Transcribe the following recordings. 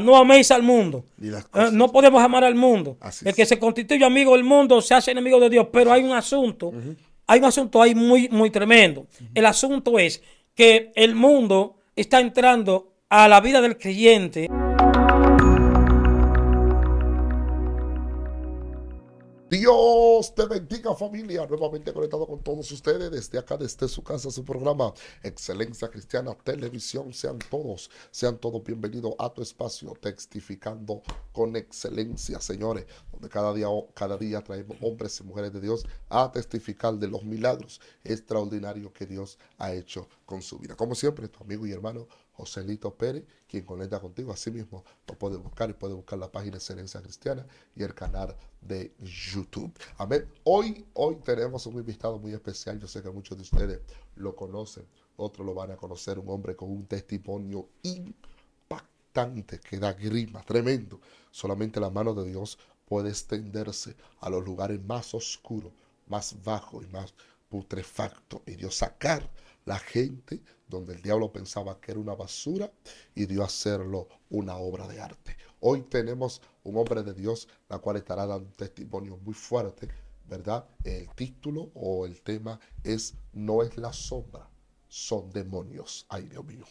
no améis al mundo. Eh, no podemos amar al mundo. el que se constituye amigo del mundo se hace enemigo de Dios. Pero hay un asunto, hay un asunto ahí muy, muy tremendo. El asunto es que el mundo está entrando a la vida del creyente. Dios te bendiga familia, nuevamente conectado con todos ustedes desde acá, desde su casa, su programa Excelencia Cristiana Televisión. Sean todos, sean todos bienvenidos a tu espacio, testificando con excelencia, señores, donde cada día, cada día traemos hombres y mujeres de Dios a testificar de los milagros extraordinarios que Dios ha hecho con su vida. Como siempre, tu amigo y hermano Lito Pérez, quien conecta contigo. Asimismo, lo puede buscar y puede buscar la página Excelencia Cristiana y el canal de YouTube. Amén. Hoy, hoy tenemos un invitado muy especial. Yo sé que muchos de ustedes lo conocen, otros lo van a conocer. Un hombre con un testimonio impactante que da grima, tremendo. Solamente la mano de Dios puede extenderse a los lugares más oscuros, más bajos y más putrefactos. Y Dios sacar la gente donde el diablo pensaba que era una basura y dio a hacerlo una obra de arte. Hoy tenemos un hombre de Dios, la cual estará dando testimonio muy fuerte, ¿verdad? El título o el tema es No es la sombra, son demonios. Ay, Dios mío.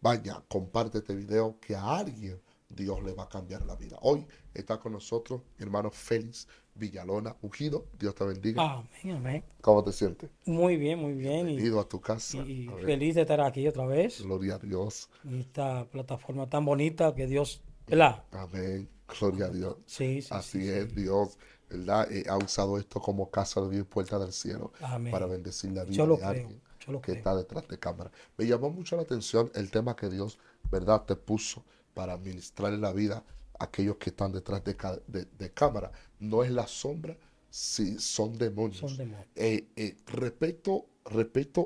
Vaya, comparte este video que a alguien Dios le va a cambiar la vida. Hoy está con nosotros mi hermano Félix Villalona Ujido. Dios te bendiga. Amén, amén. ¿Cómo te sientes? Muy bien, muy bien. Bienvenido a tu casa. Y, feliz de estar aquí otra vez. Gloria a Dios. esta plataforma tan bonita que Dios, ¿verdad? Amén. Gloria a Dios. Sí, sí Así es, Dios. ¿verdad? Eh, ha usado esto como casa de Dios, puerta del cielo, para bendecir la vida de alguien que está detrás de cámara. Me llamó mucho la atención el tema que Dios, ¿verdad?, te puso para ministrar la vida a aquellos que están detrás de, de, de cámara no es la sombra, si son demonios. Son demonios. Eh, eh,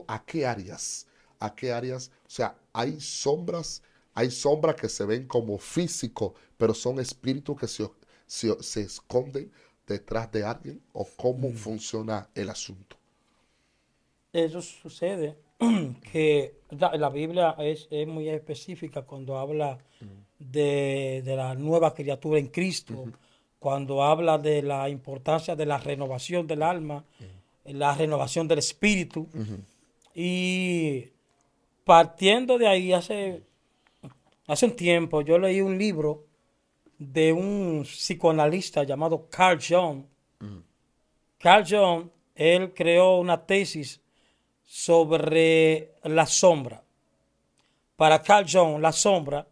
a qué áreas, a qué áreas, o sea, hay sombras, hay sombras que se ven como físico, pero son espíritus que se, se, esconden detrás de alguien o cómo mm. funciona el asunto. Eso sucede que la, Biblia es, muy específica cuando habla mm. de, la nueva criatura en Cristo cuando habla de la importancia de la renovación del alma, la renovación del espíritu. Y partiendo de ahí, hace, hace un tiempo yo leí un libro de un psicoanalista llamado Carl Jung. Carl Jung, él creó una tesis sobre la sombra. Para Carl Jung, la sombra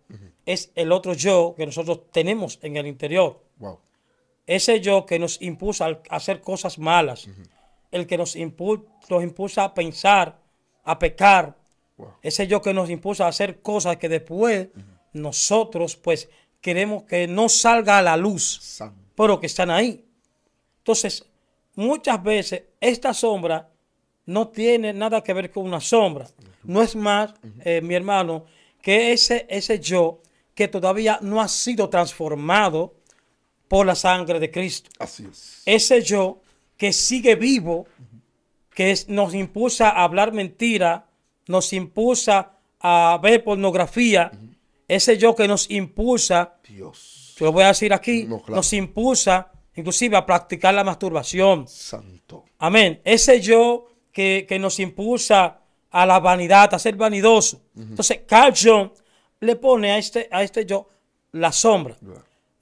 es el otro yo que nosotros tenemos en el interior. Wow. Ese yo que nos impulsa a hacer cosas malas, el que nos, impulsa a pensar, a pecar, ese yo que nos impulsa a hacer cosas que después nosotros pues queremos que no salga a la luz, pero que están ahí. Entonces, muchas veces esta sombra no tiene nada que ver con una sombra. No es más, eh, mi hermano, que ese, ese yo que todavía no ha sido transformado por la sangre de Cristo. Así es. Ese yo que sigue vivo, que nos impulsa a hablar mentira, nos impulsa a ver pornografía, ese yo que nos impulsa, Dios. lo voy a decir aquí, nos impulsa inclusive a practicar la masturbación. Santo. Amén. Ese yo que, nos impulsa a la vanidad, a ser vanidoso. Entonces, Carl le pone a este, a este yo la sombra.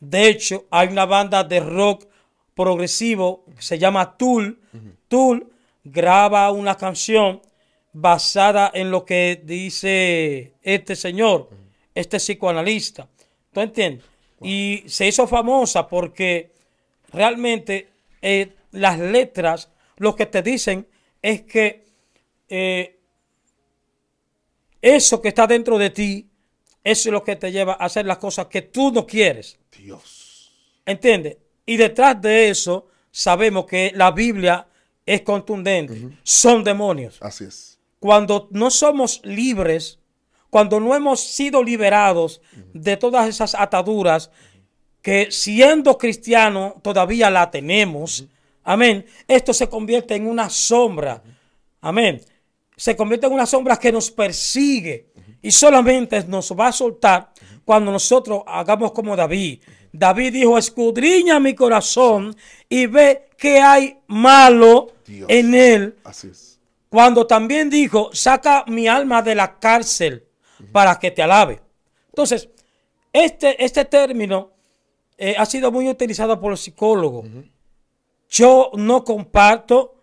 De hecho, hay una banda de rock progresivo que se llama Tool. Tool graba una canción basada en lo que dice este señor, este psicoanalista. ¿Tú entiendes? Y se hizo famosa porque realmente eh, las letras lo que te dicen es que eh, eso que está dentro de ti eso es lo que te lleva a hacer las cosas que tú no quieres. Dios. ¿Entiendes? Y detrás de eso sabemos que la Biblia es contundente. Son demonios. Así es. Cuando no somos libres, cuando no hemos sido liberados de todas esas ataduras que siendo cristiano todavía la tenemos, amén, esto se convierte en una sombra. Amén. Se convierte en una sombra que nos persigue y solamente nos va a soltar cuando nosotros hagamos como David. David dijo, escudriña mi corazón y ve que hay malo en él. Así es. Cuando también dijo, saca mi alma de la cárcel para que te alabe. Entonces, este, este término eh, ha sido muy utilizado por los psicólogos. Yo no comparto,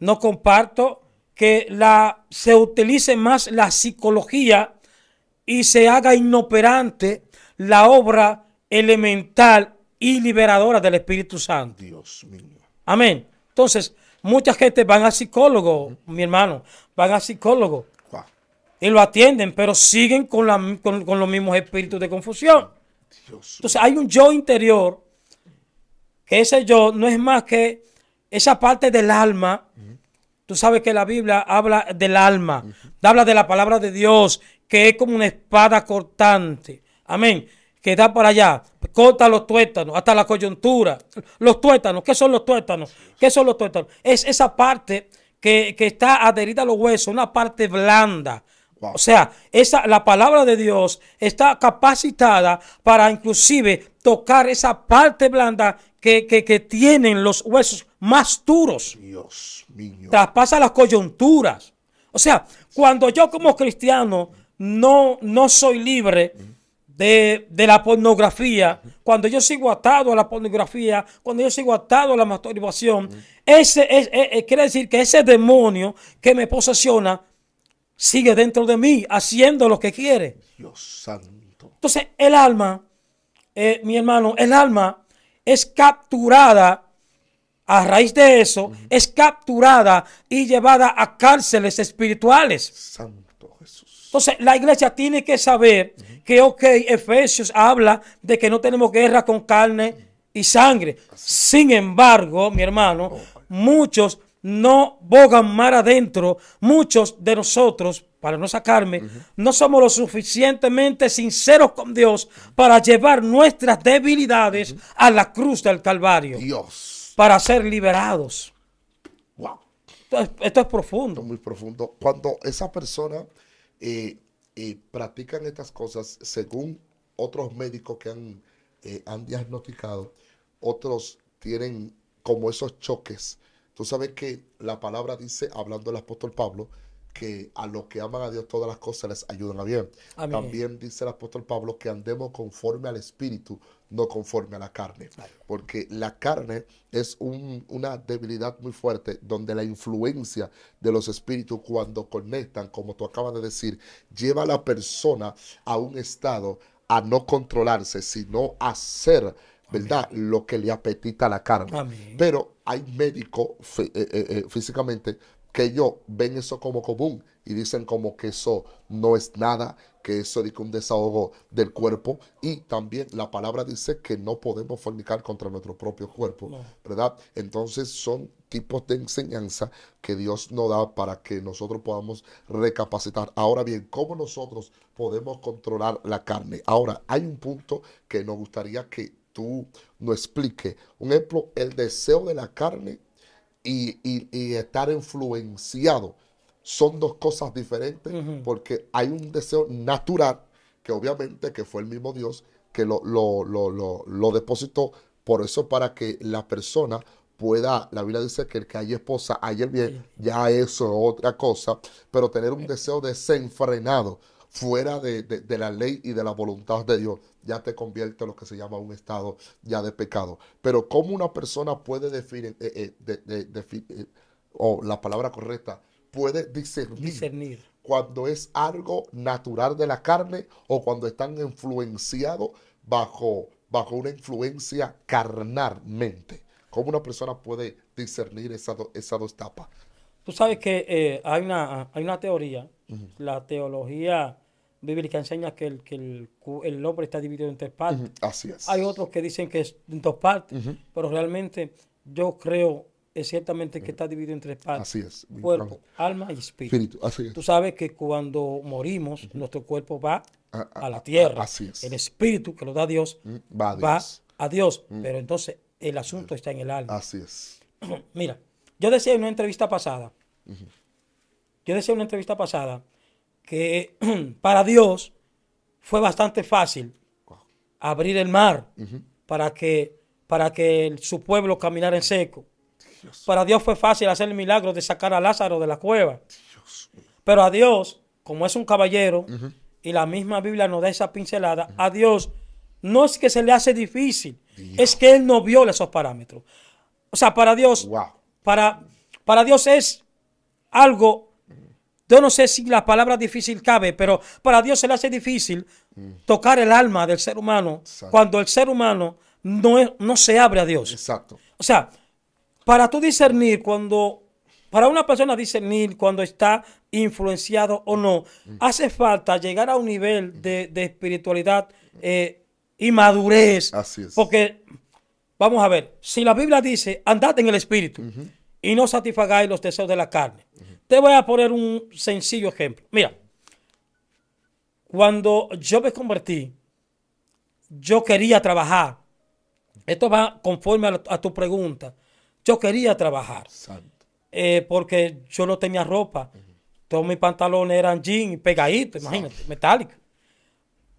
no comparto que la, se utilice más la psicología y se haga inoperante la obra elemental y liberadora del Espíritu Santo. Dios mío. Amén. Entonces, mucha gente van a psicólogo, mi hermano, van a psicólogo. Y lo atienden, pero siguen con, con, los mismos espíritus de confusión. Entonces hay un yo interior, que ese yo no es más que esa parte del alma. Tú sabes que la Biblia habla del alma, habla de la palabra de Dios que es como una espada cortante. Amén. Que da para allá. Corta los tuétanos, hasta la coyuntura. Los tuétanos, ¿qué son los tuétanos? ¿Qué son los tuétanos? Es esa parte que, está adherida a los huesos, una parte blanda. O sea, esa, la palabra de Dios está capacitada para inclusive tocar esa parte blanda que, que, que tienen los huesos más duros. Dios mío. Traspasa las coyunturas. O sea, cuando yo como cristiano no, no soy libre de, la pornografía, cuando yo sigo atado a la pornografía, cuando yo sigo atado a la masturbación, ese es, eh, eh, quiere decir que ese demonio que me posesiona sigue dentro de mí haciendo lo que quiere. Dios santo. Entonces el alma, eh, mi hermano, el alma es capturada a raíz de eso, es capturada y llevada a cárceles espirituales. Santo. Entonces, la iglesia tiene que saber que, ok, Efesios habla de que no tenemos guerra con carne y sangre. Sin embargo, mi hermano, oh, muchos no bogan mar adentro, muchos de nosotros, para no sacarme, no somos lo suficientemente sinceros con Dios para llevar nuestras debilidades a la cruz del Calvario. Dios. Para ser liberados. Wow. Esto es, profundo. muy profundo. Cuando esa persona y practican estas cosas según otros médicos que han, eh, han diagnosticado, otros tienen como esos choques. Tú sabes que la palabra dice, hablando el apóstol Pablo, que a los que aman a Dios todas las cosas les ayudan a bien. También dice el apóstol Pablo que andemos conforme al Espíritu, no conforme a la carne. Porque la carne es una debilidad muy fuerte donde la influencia de los espíritus cuando conectan, como tú acabas de decir, lleva a la persona a un estado a no controlarse, sino a hacer, ¿verdad? Lo que le apetita la carne. Pero hay médicos eh, eh, eh, físicamente que ellos ven eso como común y dicen como que eso no es nada, que eso es un desahogo del cuerpo, y también la palabra dice que no podemos fornicar contra nuestro propio cuerpo, ¿verdad? Entonces son tipos de enseñanza que Dios nos da para que nosotros podamos recapacitar. Ahora bien, ¿cómo nosotros podemos controlar la carne? Ahora, hay un punto que nos gustaría que tú nos expliques. Un ejemplo, el deseo de la carne y estar influenciado son dos cosas diferentes porque hay un deseo natural que obviamente que fue el mismo Dios que lo, depositó. Por eso para que la persona pueda, la Biblia dice que el que hay esposa, hay el bien, ya eso es otra cosa, pero tener un deseo desenfrenado fuera de, de, la ley y de la voluntad de Dios, ya te convierte en lo que se llama un estado ya de pecado. Pero ¿cómo una persona puede definir, eh, eh, eh, o la palabra correcta, puede discernir, cuando es algo natural de la carne o cuando están influenciados bajo, bajo una influencia carnalmente. ¿Cómo una persona puede discernir esas dos etapas? Tú sabes que eh, hay, una, una teoría, la teología bíblica enseña que el, el, hombre está dividido en tres partes. Así es. Hay otros que dicen que es en dos partes, pero realmente yo creo es ciertamente que eh, está dividido entre tres partes. es. Cuerpo, alma y espíritu. Tú sabes que cuando morimos, nuestro cuerpo va a, la tierra. El espíritu que lo da Dios mm, va a Dios. Mm. Pero entonces el asunto eh, está en el alma. Así es. Mira, yo decía en una entrevista pasada, yo decía en una entrevista pasada que para Dios fue bastante fácil abrir el mar para que, para que su pueblo caminara en seco para Dios fue fácil hacer el milagro de sacar a Lázaro de la cueva. Pero a Dios, como es un caballero, y la misma Biblia nos da esa pincelada, a Dios no es que se le hace difícil, es que Él no viola esos parámetros. O sea, para Dios, para, para Dios es algo yo no sé si la palabra difícil cabe, pero para Dios se le hace difícil mm. tocar el alma del ser humano cuando el ser humano no, no se abre a Dios. Exacto. O sea, para tú discernir cuando, para una persona discernir cuando está influenciado o no, mm. hace falta llegar a un nivel de, espiritualidad eh, y madurez. Así es. Porque, vamos a ver, si la Biblia dice, andad en el espíritu y no satisfagáis los deseos de la carne. Te voy a poner un sencillo ejemplo. Mira, cuando yo me convertí, yo quería trabajar. Esto va conforme a tu pregunta yo quería trabajar. Eh, porque yo no tenía ropa. Todos mis pantalones eran jeans pegaditos, imagínate, metálicos.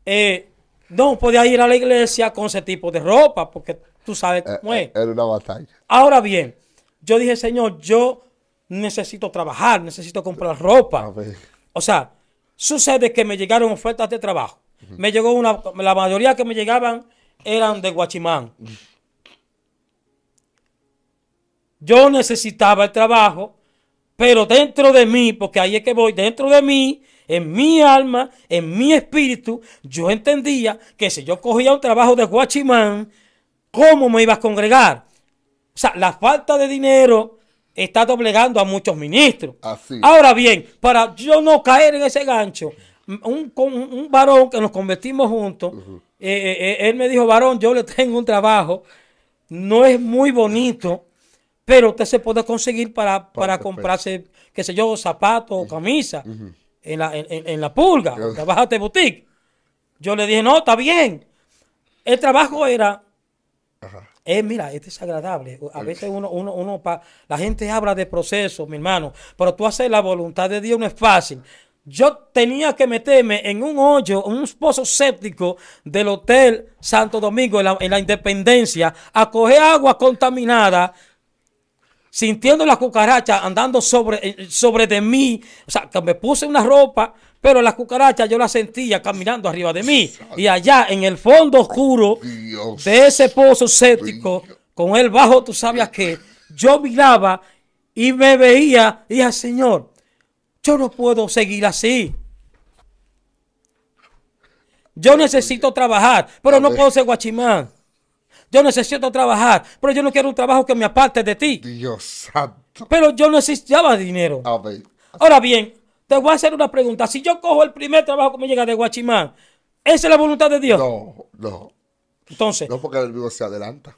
Eh, no podía ir a la iglesia con ese tipo de ropa, porque tú sabes eh, cómo es. Era una batalla. Ahora bien, yo dije, Señor, yo necesito trabajar, necesito comprar ropa. O sea, sucede que me llegaron ofertas de trabajo. Me llegó una, la mayoría que me llegaban eran de Guachimán. Yo necesitaba el trabajo, pero dentro de mí, porque ahí es que voy, dentro de mí, en mi alma, en mi espíritu, yo entendía que si yo cogía un trabajo de guachimán, ¿cómo me iba a congregar? O sea, la falta de dinero está doblegando a muchos ministros. Ahora bien, para yo no caer en ese gancho, un, varón que nos convertimos juntos, eh, eh, eh, él me dijo, varón, yo le tengo un trabajo, no es muy bonito, pero usted se puede conseguir para, para comprarse, qué sé yo, zapatos o camisa en, la, en, en, la pulga, trabajaste boutique. Yo le dije, no, está bien. El trabajo era. Ajá. Eh, mira, esto es agradable. A veces uno, uno, uno la gente habla de procesos, mi hermano, pero tú haces la voluntad de Dios, no es fácil. Yo tenía que meterme en un hoyo, un pozo séptico del Hotel Santo Domingo en la Independencia, a coger agua contaminada sintiendo la cucaracha andando sobre, eh, sobre de mí, o sea, que me puse una ropa, pero la cucarachas yo la sentía caminando arriba de mí. Y allá en el fondo oscuro de ese pozo séptico, con él bajo, tú sabías que yo miraba y me veía y al Señor, yo no puedo seguir así. Yo necesito trabajar, pero no puedo ser guachimán. Yo necesito trabajar, pero yo no quiero un trabajo que me aparte de ti. Dios santo. Pero yo necesitaba dinero. Ahora bien, te voy a hacer una pregunta. Si yo cojo el primer trabajo que me llega de Guachimán, ¿esa es la voluntad de Dios? No, no. Entonces. No, porque el vivo se adelanta.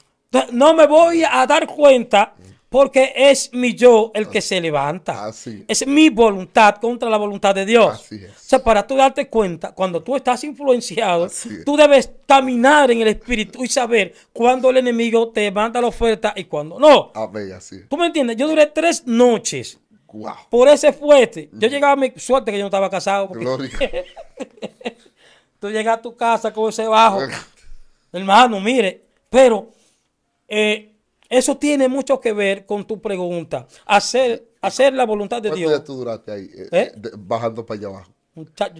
No me voy a dar cuenta porque es mi yo el que se levanta. Así es. mi voluntad contra la voluntad de Dios. Así es. O sea, para tú darte cuenta, cuando tú estás influenciado, tú debes caminar en el espíritu y saber cuándo el enemigo te manda la oferta y cuándo no. así ¿Tú me entiendes? Yo duré tres noches. Por ese fuerte. Yo llegaba a mi suerte que yo no estaba casado. Gloria. tú llegas a tu casa con ese bajo. Hermano, mire, pero... Eh, eso tiene mucho que ver con tu pregunta. Hacer, hacer la voluntad de Dios. ¿Cuánto tú duraste ahí, eh, ¿Eh? bajando para allá abajo?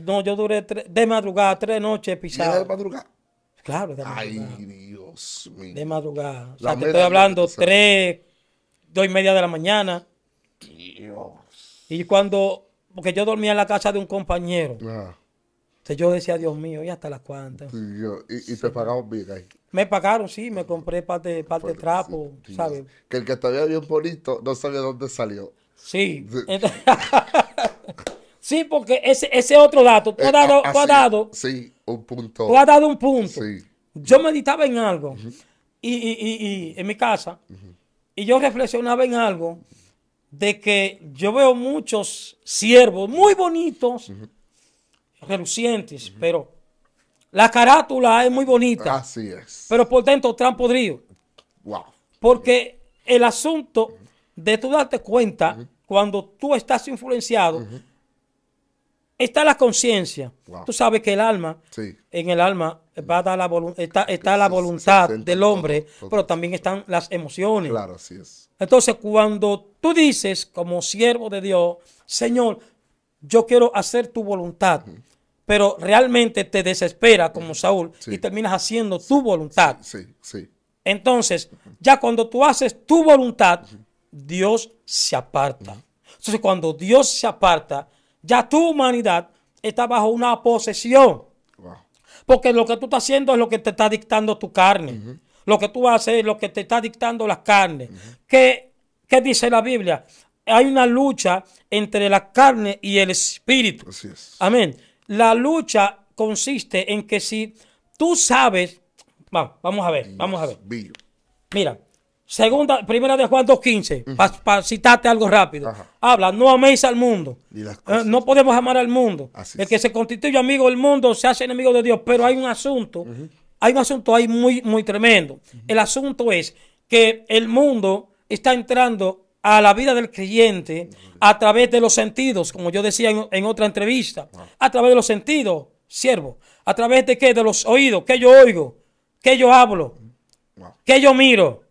No, yo duré de madrugada, tres noches pisando. ¿De madrugada? Claro, de madrugada. Ay, Dios mío. De madrugada. O sea, te estoy hablando tres, dos y media de la mañana. Dios. Y cuando, porque yo dormía en la casa de un compañero. Ah. Entonces yo decía, Dios mío, ¿y hasta las cuantas? Y, y te pagamos bien ahí. Me pagaron, sí, me compré parte, parte de trapo, ¿sabes? Que el que estaba bien bonito no sabía dónde salió. Sí. sí, porque ese, ese otro dato, tú has eh, ah, ah, dado, sí, un punto. Tú has dado un punto. Sí. Yo meditaba en algo, y, en mi casa, y yo reflexionaba en algo de que yo veo muchos siervos muy bonitos, relucientes, pero la carátula es muy bonita. Así es. Pero por dentro están podridos. Wow. Porque el asunto de tú darte cuenta cuando tú estás influenciado, está la conciencia. Tú sabes que el alma, en el alma está, la voluntad del hombre, pero también están las emociones. Claro, así es. Entonces, cuando tú dices como siervo de Dios, Señor, yo quiero hacer tu voluntad pero realmente te desespera como Saúl y terminas haciendo tu voluntad. Sí, sí, Entonces, ya cuando tú haces tu voluntad, Dios se aparta. Entonces, cuando Dios se aparta, ya tu humanidad está bajo una posesión. Porque lo que tú estás haciendo es lo que te está dictando tu carne. Lo que tú vas a hacer es lo que te está dictando la carne. ¿Qué, ¿Qué dice la Biblia? Hay una lucha entre la carne y el espíritu. Así es. Amén la lucha consiste en que si tú sabes, vamos, a ver, vamos a ver. Mira, segunda, primera de Juan 2.15, uh para citarte algo rápido. Habla, no améis al mundo. Eh, no podemos amar al mundo. El que se constituye amigo del mundo se hace enemigo de Dios, pero hay un asunto, hay un asunto ahí muy, muy tremendo. El asunto es que el mundo está entrando a la vida del creyente a través de los sentidos, como yo decía en, otra entrevista, a través de los sentidos, siervo, a través de qué, de los oídos, que yo oigo, que yo hablo, que yo miro.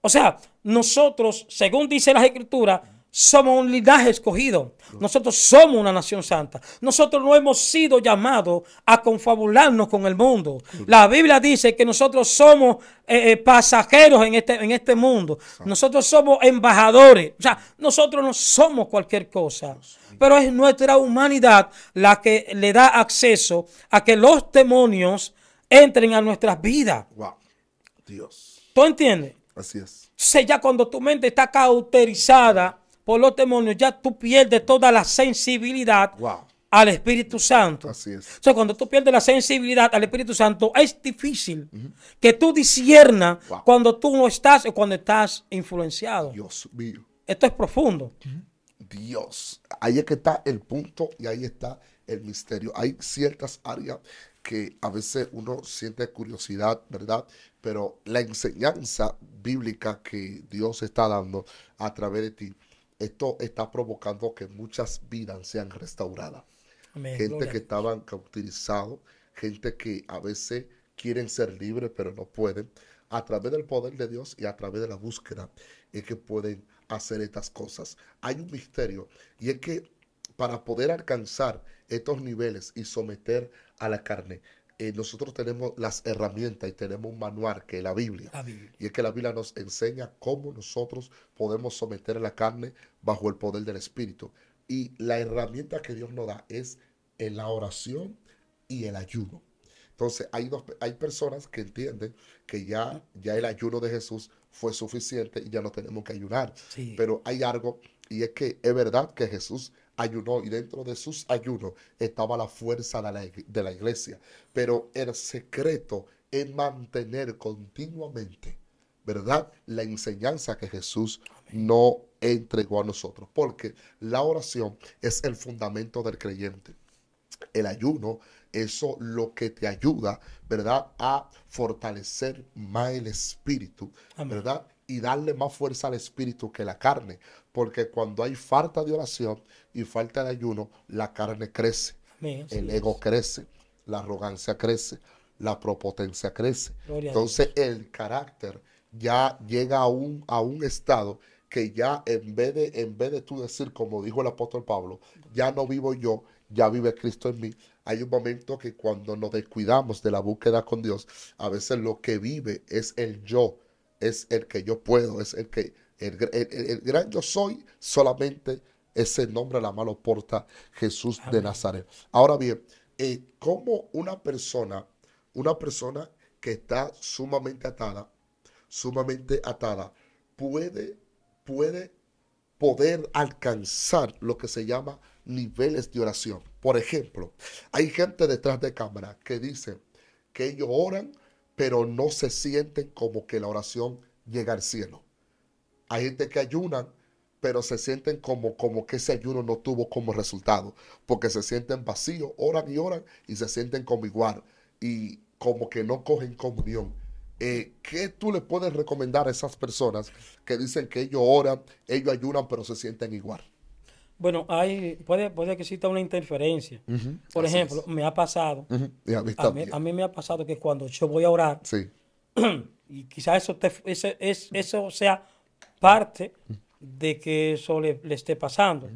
O sea, nosotros, según dice la escritura somos un linaje escogido. Nosotros somos una nación santa. Nosotros no hemos sido llamados a confabularnos con el mundo. La Biblia dice que nosotros somos eh, eh, pasajeros en este, en este mundo. Nosotros somos embajadores. O sea, nosotros no somos cualquier cosa. Pero es nuestra humanidad la que le da acceso a que los demonios entren a nuestras vidas. Wow. Dios. ¿Tú entiendes? Así es. O sea, ya cuando tu mente está cauterizada, por los demonios, ya tú pierdes toda la sensibilidad al Espíritu Santo. Así es. O cuando tú pierdes la sensibilidad al Espíritu Santo, es difícil que tú disiernas cuando tú no estás o cuando estás influenciado. Dios mío. Esto es profundo. Dios. Ahí es que está el punto y ahí está el misterio. Hay ciertas áreas que a veces uno siente curiosidad, ¿verdad? Pero la enseñanza bíblica que Dios está dando a través de ti esto está provocando que muchas vidas sean restauradas. gente que estaban cautelizado, gente que a veces quieren ser libres pero no pueden, a través del poder de Dios y a través de la búsqueda es que pueden hacer estas cosas. Hay un misterio y es que para poder alcanzar estos niveles y someter a la carne, eh, nosotros tenemos las herramientas y tenemos un manual que es la Biblia. Y es que la Biblia nos enseña cómo nosotros podemos someter a la carne bajo el poder del Espíritu. Y la herramienta que Dios nos da es la oración y el ayuno. Entonces, hay, dos, hay personas que entienden que ya, ya el ayuno de Jesús fue suficiente y ya no tenemos que ayunar. Pero hay algo, y es que es verdad que Jesús ayunó y dentro de sus ayunos estaba la fuerza de la, iglesia. Pero el secreto es mantener continuamente, ¿verdad? La enseñanza que Jesús no entregó a nosotros, porque la oración es el fundamento del creyente. El ayuno, eso lo que te ayuda, ¿verdad? A fortalecer más el espíritu, ¿verdad? y darle más fuerza al espíritu que la carne, porque cuando hay falta de oración y falta de ayuno, la carne crece, el ego crece, la arrogancia crece, la propotencia crece. Entonces el carácter ya llega a un, a un estado que ya en vez, de, en vez de tú decir, como dijo el apóstol Pablo, ya no vivo yo, ya vive Cristo en mí. Hay un momento que cuando nos descuidamos de la búsqueda con Dios, a veces lo que vive es el yo, es el que yo puedo, es el que el, gran yo soy, solamente ese nombre la mano porta Jesús de Nazaret. Ahora bien, eh, como una persona, una persona que está sumamente atada, sumamente atada, puede, puede poder alcanzar lo que se llama niveles de oración. Por ejemplo, hay gente detrás de cámara que dice que ellos oran pero no se sienten como que la oración llega al cielo. Hay gente que ayunan, pero se sienten como, como que ese ayuno no tuvo como resultado, porque se sienten vacíos, oran y oran y se sienten como igual y como que no cogen comunión. Eh, ¿Qué tú le puedes recomendar a esas personas que dicen que ellos oran, ellos ayunan, pero se sienten igual? Bueno, hay, puede, puede que exista una interferencia. Por ejemplo, me ha pasado, a, mí, me ha pasado que cuando yo voy a orar, y quizás eso, eso sea parte de que eso le, esté pasando.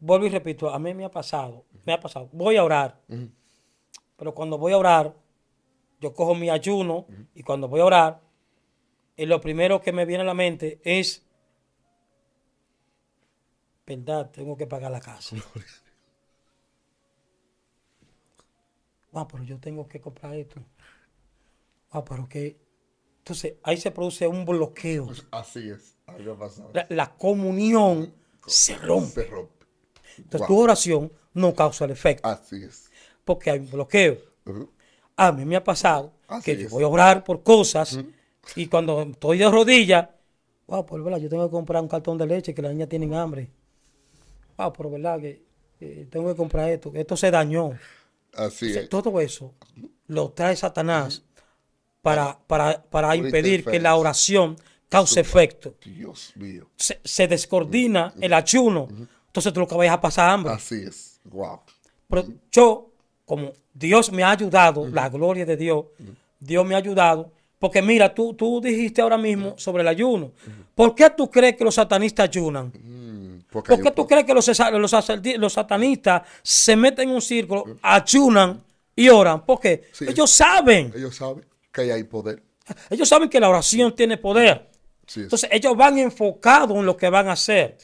Vuelvo y repito, a mí me ha pasado, me ha pasado, voy a orar, pero cuando voy a orar, yo cojo mi ayuno y cuando voy a orar, eh, lo primero que me viene a la mente es verdad, tengo que pagar la casa. Ah, pero yo tengo que comprar esto. Ah, pero que. Entonces, ahí se produce un bloqueo. Pues así es, La, comunión se rompe. rompe. Entonces, tu oración no causa el efecto. Así es. Porque hay un bloqueo. A mí me ha pasado que yo voy a orar por cosas y cuando estoy de rodillas, wow, pues, yo tengo que comprar un cartón de leche que las niñas tienen hambre ah, pero verdad que eh, tengo que comprar esto, que esto se dañó. Así es. Todo eso lo trae Satanás para, impedir que la oración cause efecto. Dios mío. Se, descoordina el ayuno. Entonces tú lo que vas a pasar hambre. Así es. Wow. Pero yo, como Dios me ha ayudado, la gloria de Dios, Dios me ha ayudado. Porque mira, tú, tú dijiste ahora mismo sobre el ayuno. ¿Por qué tú crees que los satanistas ayunan? Mm. ¿Por qué tú crees que los, satanistas se meten en un círculo, ayunan y oran? Porque ellos saben. Ellos saben que hay poder. Ellos saben que la oración tiene poder. Entonces ellos van enfocados en lo que van a hacer.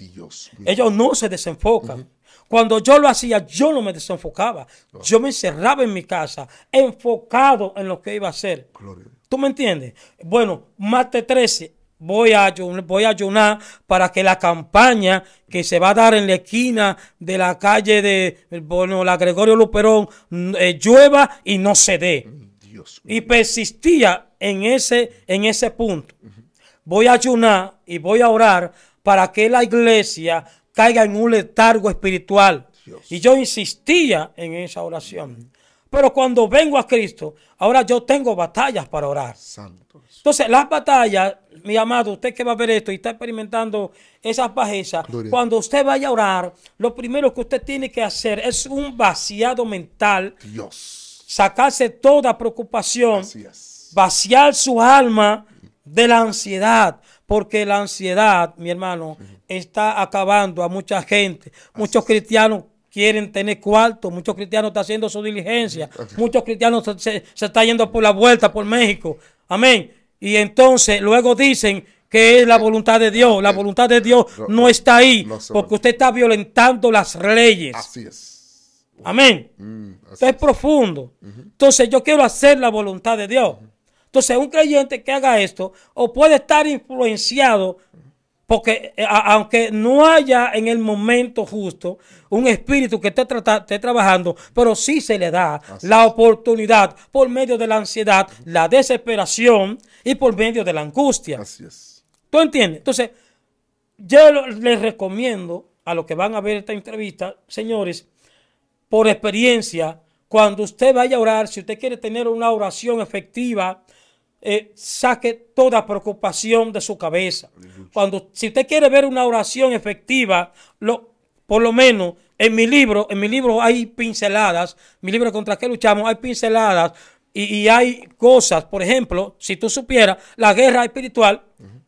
ellos no se desenfocan. Cuando yo lo hacía, yo no me desenfocaba. Yo me encerraba en mi casa, enfocado en lo que iba a hacer. ¿Tú me entiendes? Bueno, martes 13, voy a, ayunar, voy a ayunar para que la campaña que se va a dar en la esquina de la calle de bueno, la Gregorio Luperón mm, eh, llueva y no se dé. Mm, y persistía en ese, en ese punto. Voy a ayunar y voy a orar para que la iglesia caiga en un letargo espiritual. Y yo insistía en esa oración. Pero cuando vengo a Cristo, ahora yo tengo batallas para orar. Entonces, las batallas mi amado, usted que va a ver esto y está experimentando esas bajezas, cuando usted vaya a orar, lo primero que usted tiene que hacer es un vaciado mental. Dios. Sacarse toda preocupación. Vaciar su alma de la ansiedad, porque la ansiedad, mi hermano, está acabando a mucha gente. Muchos cristianos quieren tener cuarto, muchos cristianos están haciendo su diligencia, muchos cristianos se, se están yendo por la vuelta por México. Amén. Y entonces luego dicen que es la voluntad de Dios. La eh, voluntad de Dios no, está ahí porque usted está violentando las leyes. Así es. Amén. Mm, esto es, profundo. Entonces yo quiero hacer la voluntad de Dios. Entonces un creyente que haga esto o puede estar influenciado porque eh, aunque no haya en el momento justo un espíritu que esté, trabajando, pero sí se le da la oportunidad por medio de la ansiedad, la desesperación y por medio de la angustia. ¿Tú entiendes? Entonces, yo les recomiendo a los que van a ver esta entrevista, señores, por experiencia, cuando usted vaya a orar, si usted quiere tener una oración efectiva, eh, saque toda preocupación de su cabeza. Cuando, si usted quiere ver una oración efectiva, lo, por lo menos en mi libro, en mi libro hay pinceladas, mi libro contra qué luchamos, hay pinceladas y, hay cosas, por ejemplo, si tú supieras, la guerra espiritual,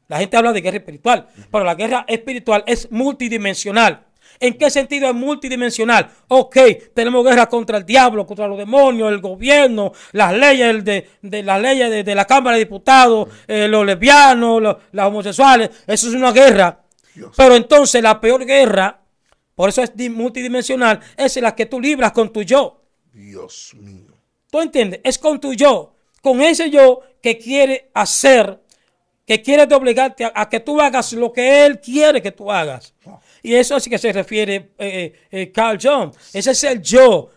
la gente habla de guerra espiritual, pero la guerra espiritual es multidimensional. ¿En qué sentido es multidimensional? Ok, tenemos guerra contra el diablo, contra los demonios, el gobierno, las leyes de, las leyes de, la Cámara de Diputados, eh, los lesbianos, los, las homosexuales. Eso es una guerra. Pero entonces la peor guerra, por eso es multidimensional, es la que tú libras con tu yo. Dios mío. ¿Tú entiendes? Es con tu yo, con ese yo que quiere hacer, que quiere obligarte a, que tú hagas lo que él quiere que tú hagas. Y eso es a que se refiere eh, eh, eh, Carl Jung. Ese es el yo.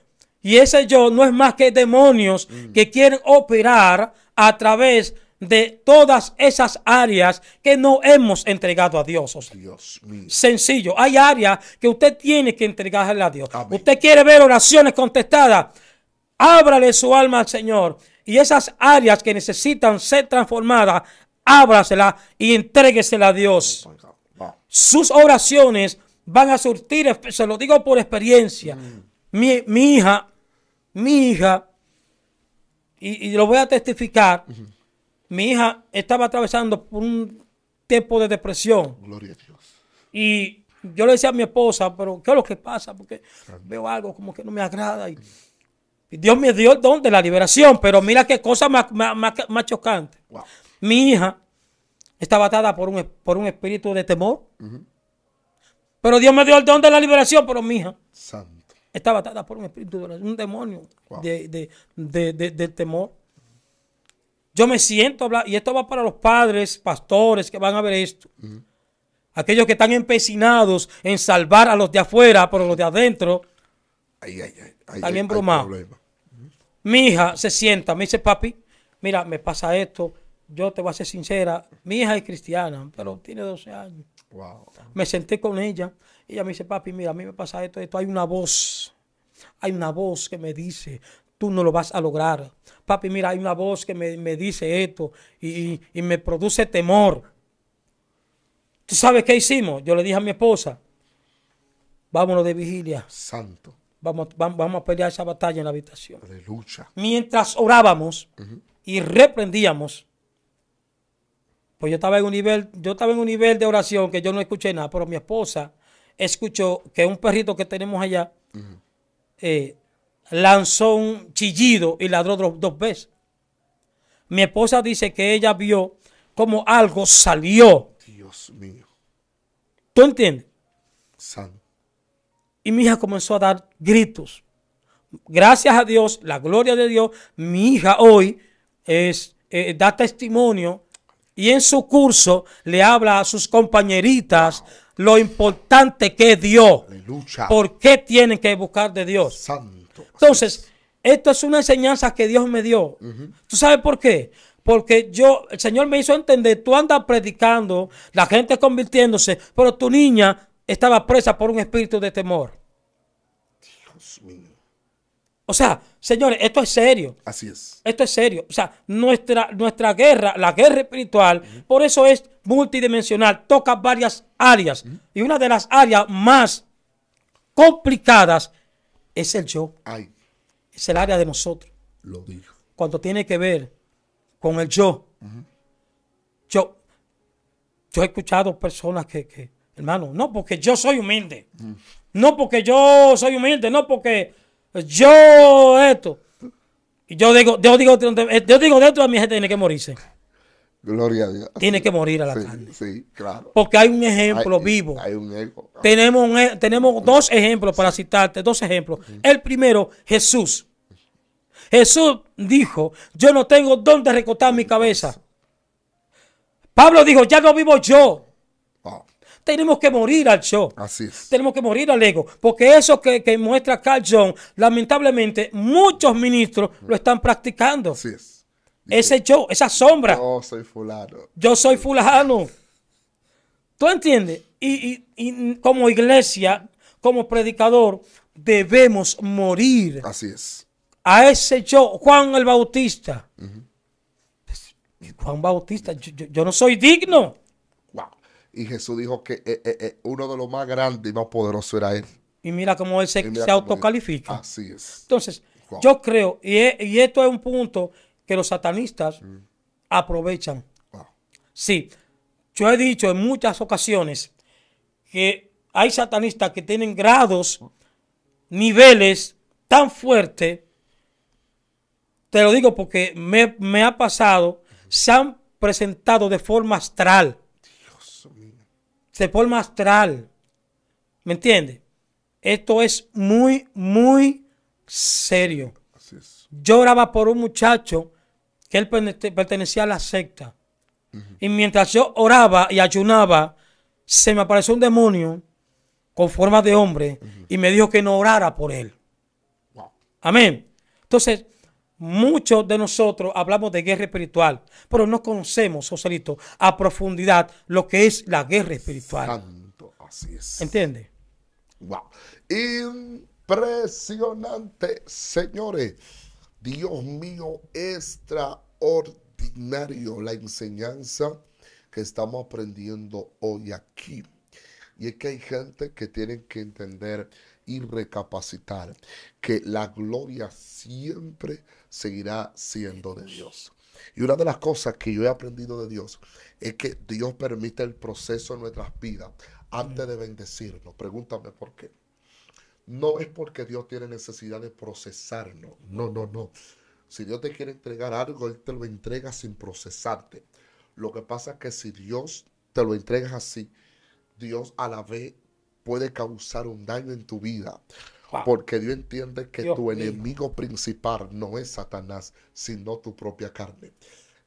Y ese yo no es más que demonios mm. que quieren operar a través de todas esas áreas que no hemos entregado a Dios. Dios Sencillo. Hay áreas que usted tiene que entregarle a Dios. Usted quiere ver oraciones contestadas. Ábrale su alma al Señor. Y esas áreas que necesitan ser transformadas, ábrasela y entréguesela a Dios sus oraciones van a surtir, se lo digo por experiencia. Mm. Mi, hija, mi hija, y, lo voy a testificar, mi hija estaba atravesando por un tiempo de depresión. Gloria a Dios. Y yo le decía a mi esposa, pero ¿qué es lo que pasa? Porque veo algo como que no me agrada. Y, Dios me dio el don de la liberación, pero mira qué cosa más, chocante. Mi hija estaba atada por un, espíritu de temor. Pero Dios me dio el don de la liberación, pero mi hija Santo. estaba atada por un espíritu, un demonio de, temor. Yo me siento hablar, y esto va para los padres, pastores que van a ver esto. Aquellos que están empecinados en salvar a los de afuera, pero los de adentro ay, ay, ay, Mi hija se sienta, me dice, papi, mira, me pasa esto, yo te voy a ser sincera, mi hija es cristiana, pero tiene 12 años. Me senté con ella y ella me dice, papi, mira, a mí me pasa esto, esto. Hay una voz, hay una voz que me dice, tú no lo vas a lograr. Papi, mira, hay una voz que me, dice esto y, me produce temor. ¿Tú sabes qué hicimos? Yo le dije a mi esposa, vámonos de vigilia. Santo. Vamos, vamos, a pelear esa batalla en la habitación. de lucha Mientras orábamos y reprendíamos, pues yo estaba en un nivel, yo estaba en un nivel de oración que yo no escuché nada, pero mi esposa escuchó que un perrito que tenemos allá eh, lanzó un chillido y ladró dos, veces. Mi esposa dice que ella vio como algo salió. Dios mío. ¿Tú entiendes? San. Y mi hija comenzó a dar gritos. Gracias a Dios, la gloria de Dios, mi hija hoy es, eh, da testimonio y en su curso le habla a sus compañeritas lo importante que es Dios. Aleluya. ¿Por qué tienen que buscar de Dios? Santo. Entonces, esto es una enseñanza que Dios me dio. ¿Tú sabes por qué? Porque yo, el Señor me hizo entender, tú andas predicando, la gente convirtiéndose, pero tu niña estaba presa por un espíritu de temor. Dios mío. O sea, Señores, esto es serio. Así es. Esto es serio. O sea, nuestra, nuestra guerra, la guerra espiritual, por eso es multidimensional, toca varias áreas. Y una de las áreas más complicadas es el yo. Es el área de nosotros. Lo dijo. Cuando tiene que ver con el yo. Yo, yo he escuchado personas que, que, hermano, no porque yo soy humilde. No porque yo soy humilde, no porque pues yo esto. Y yo digo, yo digo, yo digo dentro de mi gente tiene que morirse. Gloria Tiene que morir a la sí, Sí, claro. Porque hay un ejemplo vivo. Tenemos, tenemos dos ejemplos para citarte, dos ejemplos. El primero, Jesús. Jesús dijo, yo no tengo dónde recortar mi cabeza. Pablo dijo, ya no vivo yo, tenemos que morir al show. Así es. Tenemos que morir al ego. Porque eso que, muestra Carl Jung, lamentablemente, muchos ministros lo están practicando. Así es. Ese yo, esa sombra. Yo soy fulano. Yo soy fulano. ¿Tú entiendes? Y, como iglesia, como predicador, debemos morir. Así es. A ese yo, Juan el Bautista. Pues, Juan Bautista, yo, no soy digno. Y Jesús dijo que eh, eh, eh, uno de los más grandes y más poderosos era Él. Y mira cómo Él se, autocalifica. Así es. Entonces, yo creo, e, y, esto es un punto que los satanistas mm. aprovechan. Sí, yo he dicho en muchas ocasiones que hay satanistas que tienen grados, niveles tan fuertes. Te lo digo porque me, me ha pasado, se han presentado de forma astral de forma astral. ¿Me entiendes? Esto es muy, muy serio. Lloraba Yo oraba por un muchacho que él pertenecía a la secta. Y mientras yo oraba y ayunaba, se me apareció un demonio con forma de hombre y me dijo que no orara por él. Amén. Entonces, Muchos de nosotros hablamos de guerra espiritual, pero no conocemos, Joselito, oh a profundidad lo que es la guerra espiritual. Tanto, así es. ¿Entiende? Wow. Impresionante, señores. Dios mío, extraordinario la enseñanza que estamos aprendiendo hoy aquí. Y es que hay gente que tiene que entender y recapacitar que la gloria siempre seguirá siendo de Dios. Y una de las cosas que yo he aprendido de Dios es que Dios permite el proceso en nuestras vidas antes de bendecirnos. Pregúntame por qué. No es porque Dios tiene necesidad de procesarnos. No, no, no. Si Dios te quiere entregar algo, Él te lo entrega sin procesarte. Lo que pasa es que si Dios te lo entrega así, Dios a la vez puede causar un daño en tu vida. Porque Dios entiende que tu enemigo principal no es Satanás, sino tu propia carne.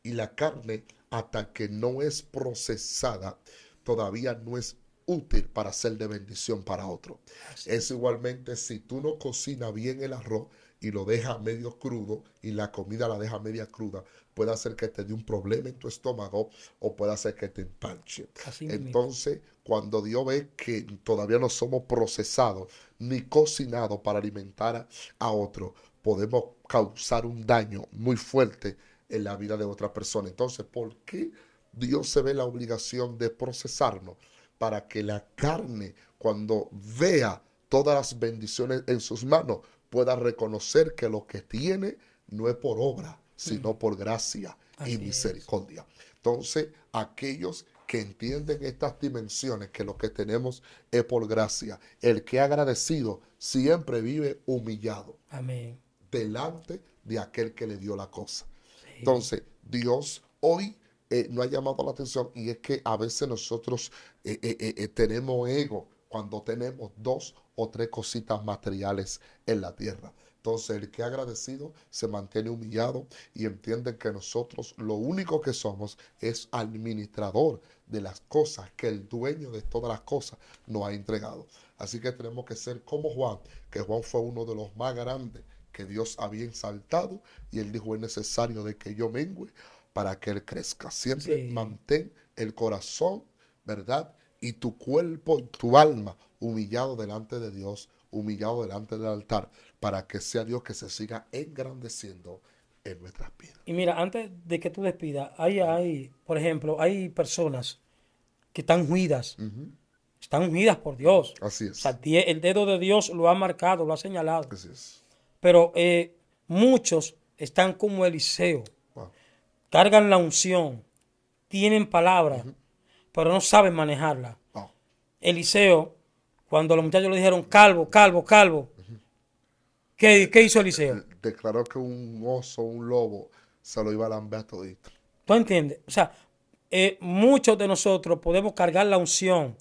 Y la carne, hasta que no es procesada, todavía no es útil para ser de bendición para otro. Es igualmente si tú no cocinas bien el arroz, y lo deja medio crudo y la comida la deja media cruda, puede hacer que te dé un problema en tu estómago o puede hacer que te empanche. Entonces, cuando Dios ve que todavía no somos procesados ni cocinados para alimentar a otro, podemos causar un daño muy fuerte en la vida de otra persona. Entonces, ¿por qué Dios se ve la obligación de procesarnos? Para que la carne, cuando vea todas las bendiciones en sus manos, pueda reconocer que lo que tiene no es por obra, sino por gracia y misericordia. Entonces, aquellos que entienden estas dimensiones, que lo que tenemos es por gracia, el que ha agradecido siempre vive humillado. Amén. Delante de aquel que le dio la cosa. Entonces, Dios hoy eh, no ha llamado la atención y es que a veces nosotros eh, eh, tenemos ego cuando tenemos dos tres cositas materiales en la tierra. Entonces el que ha agradecido se mantiene humillado y entiende que nosotros lo único que somos es administrador de las cosas que el dueño de todas las cosas nos ha entregado. Así que tenemos que ser como Juan, que Juan fue uno de los más grandes que Dios había exaltado y él dijo es necesario de que yo mengüe para que él crezca. Siempre mantén el corazón, ¿verdad? Y tu cuerpo, tu alma humillado delante de Dios, humillado delante del altar, para que sea Dios que se siga engrandeciendo en nuestras vidas. Y mira, antes de que tú despidas, hay, hay, por ejemplo, hay personas que están huidas, están unidas por Dios. Así es. el dedo de Dios lo ha marcado, lo ha señalado. Así es. Pero eh, muchos están como Eliseo, cargan la unción, tienen palabra, pero no saben manejarla. Eliseo cuando los muchachos le dijeron calvo, calvo, calvo, ¿qué, eh, hizo Eliseo? Eh, declaró que un oso, un lobo, se lo iba a lambear todo. todito. ¿Tú entiendes? O sea, eh, muchos de nosotros podemos cargar la unción,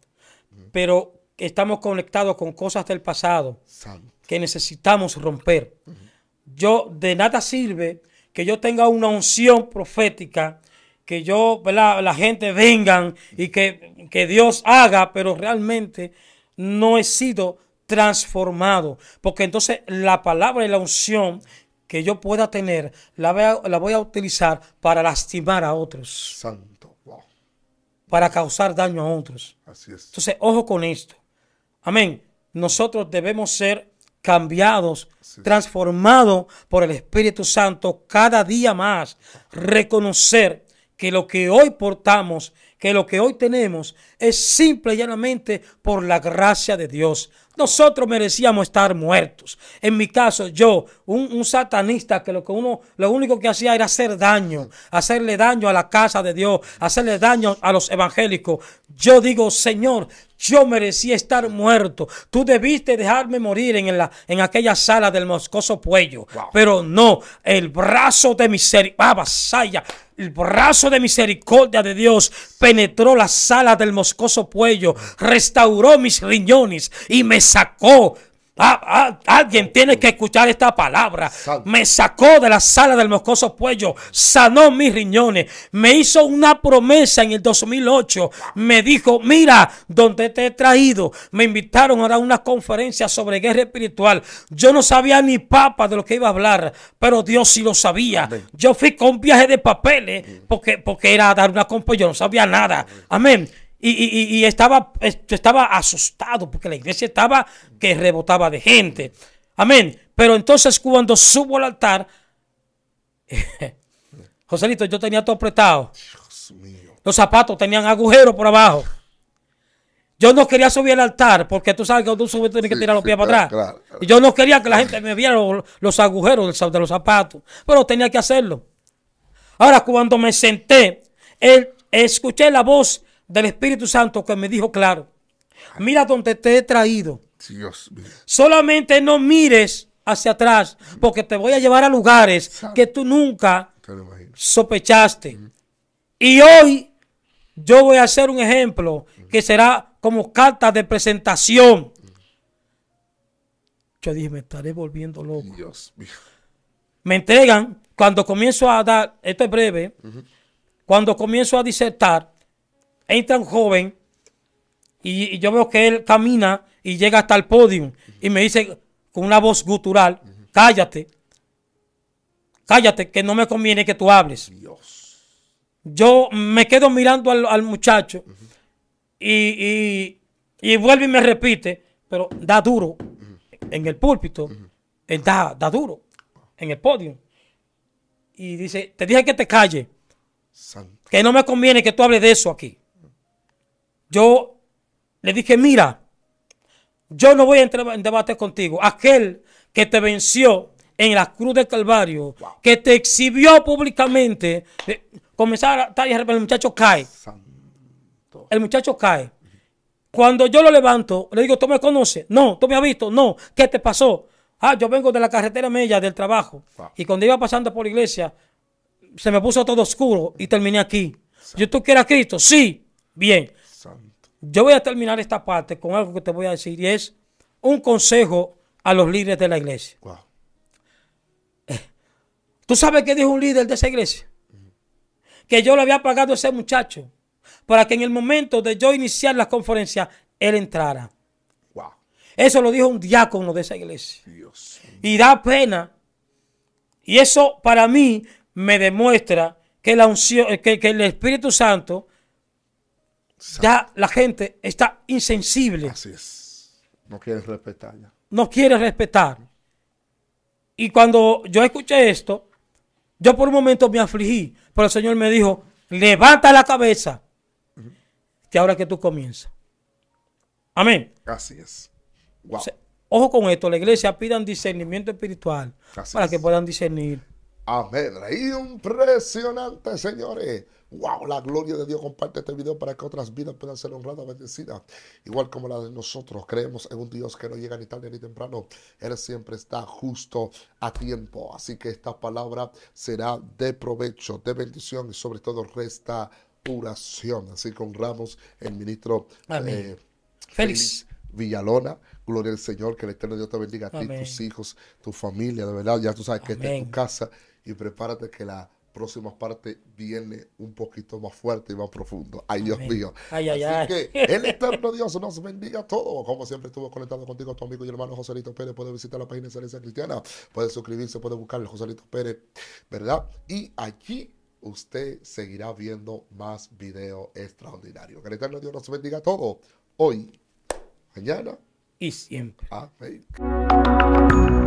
pero estamos conectados con cosas del pasado que necesitamos romper. Yo, de nada sirve que yo tenga una unción profética, que yo, ¿verdad? la gente vengan y que, que Dios haga, pero realmente no he sido transformado. Porque entonces la palabra y la unción que yo pueda tener, la voy a, la voy a utilizar para lastimar a otros. Santo, Para causar daño a otros. Así es. Entonces, ojo con esto. Amén. Nosotros debemos ser cambiados, transformados por el Espíritu Santo cada día más. Reconocer que lo que hoy portamos que lo que hoy tenemos es simple y llanamente por la gracia de Dios. Nosotros merecíamos estar muertos. En mi caso, yo, un, satanista que lo que uno, lo único que hacía era hacer daño, hacerle daño a la casa de Dios, hacerle daño a los evangélicos. Yo digo, Señor, yo merecía estar muerto. Tú debiste dejarme morir en, en aquella sala del moscoso puello. Pero no, el brazo de misericordia, ah, el brazo de misericordia de Dios penetró la sala del moscoso puello, restauró mis riñones y me sacó. Ah, ah, alguien tiene que escuchar esta palabra. Me sacó de la sala del moscoso cuello, sanó mis riñones, me hizo una promesa en el 2008. Me dijo, mira, donde te he traído, me invitaron a dar una conferencia sobre guerra espiritual. Yo no sabía ni papa de lo que iba a hablar, pero Dios sí lo sabía. Yo fui con viaje de papeles porque, porque era dar una conferencia, yo no sabía nada. Amén. Y, estaba, estaba asustado porque la iglesia estaba que rebotaba de gente. Amén. Pero entonces cuando subo al altar, Joselito, yo tenía todo apretado. Los zapatos tenían agujeros por abajo. Yo no quería subir al altar porque tú sabes que cuando tú subes tienes que tirar los pies para atrás. Y yo no quería que la gente me viera los, agujeros de los zapatos, pero tenía que hacerlo. Ahora, cuando me senté, escuché la voz del Espíritu Santo que me dijo claro, mira donde te he traído. Solamente no mires hacia atrás, porque te voy a llevar a lugares que tú nunca sospechaste. Y hoy yo voy a hacer un ejemplo que será como carta de presentación. Yo dije, me estaré volviendo loco. Dios Me entregan, cuando comienzo a dar, esto es breve, cuando comienzo a disertar, Entra un joven y, yo veo que él camina y llega hasta el podio y me dice con una voz gutural, cállate, cállate, que no me conviene que tú hables. Yo me quedo mirando al, muchacho y, y, y, vuelve y me repite, pero da duro en el púlpito, da, duro en el podio. Y dice, te dije que te calle, que no me conviene que tú hables de eso aquí. Yo le dije, mira, yo no voy a entrar en debate contigo. Aquel que te venció en la cruz del Calvario, que te exhibió públicamente, eh, comenzar a estar y el muchacho cae. El muchacho cae. Cuando yo lo levanto, le digo, ¿tú me conoces? No, ¿tú me has visto? No, ¿qué te pasó? Ah, yo vengo de la carretera media del trabajo. Y cuando iba pasando por la iglesia, se me puso todo oscuro y terminé aquí. ¿Yo tú quieres a Cristo? Sí. Bien. Yo voy a terminar esta parte con algo que te voy a decir y es un consejo a los líderes de la iglesia. Eh, ¿Tú sabes qué dijo un líder de esa iglesia? Que yo le había pagado a ese muchacho para que en el momento de yo iniciar las conferencias, él entrara. Eso lo dijo un diácono de esa iglesia. Y da pena. Y eso para mí me demuestra que, la que el Espíritu Santo ya la gente está insensible. Así es. No quiere respetar ya. No quiere respetar. Y cuando yo escuché esto, yo por un momento me afligí, pero el Señor me dijo, levanta la cabeza, que ahora que tú comienzas. Amén. Así es. ojo con esto, la iglesia pidan discernimiento espiritual para que puedan discernir. Amén. Impresionante, señores. Wow, la gloria de Dios comparte este video para que otras vidas puedan ser honradas, bendecidas, igual como la de nosotros. Creemos en un Dios que no llega ni tarde ni temprano. Él siempre está justo a tiempo. Así que esta palabra será de provecho, de bendición y sobre todo resta curación. Así que honramos el ministro eh, Félix. Villalona. Gloria al Señor, que el Eterno Dios te bendiga a ti, tus hijos, tu familia, de verdad. Ya tú sabes que esta tu casa y prepárate que la próxima parte viene un poquito más fuerte y más profundo. Ay, Dios mío. Ay, ay, Así que el eterno Dios nos bendiga a todos. Como siempre estuvo conectado contigo, tu amigo y hermano Joselito Pérez. Puede visitar la página de Excelencia Cristiana. Puede suscribirse, puede buscar el Lito Pérez, ¿verdad? Y allí usted seguirá viendo más videos extraordinarios. Que el eterno Dios nos bendiga a todos. Hoy, mañana y siempre. Amén.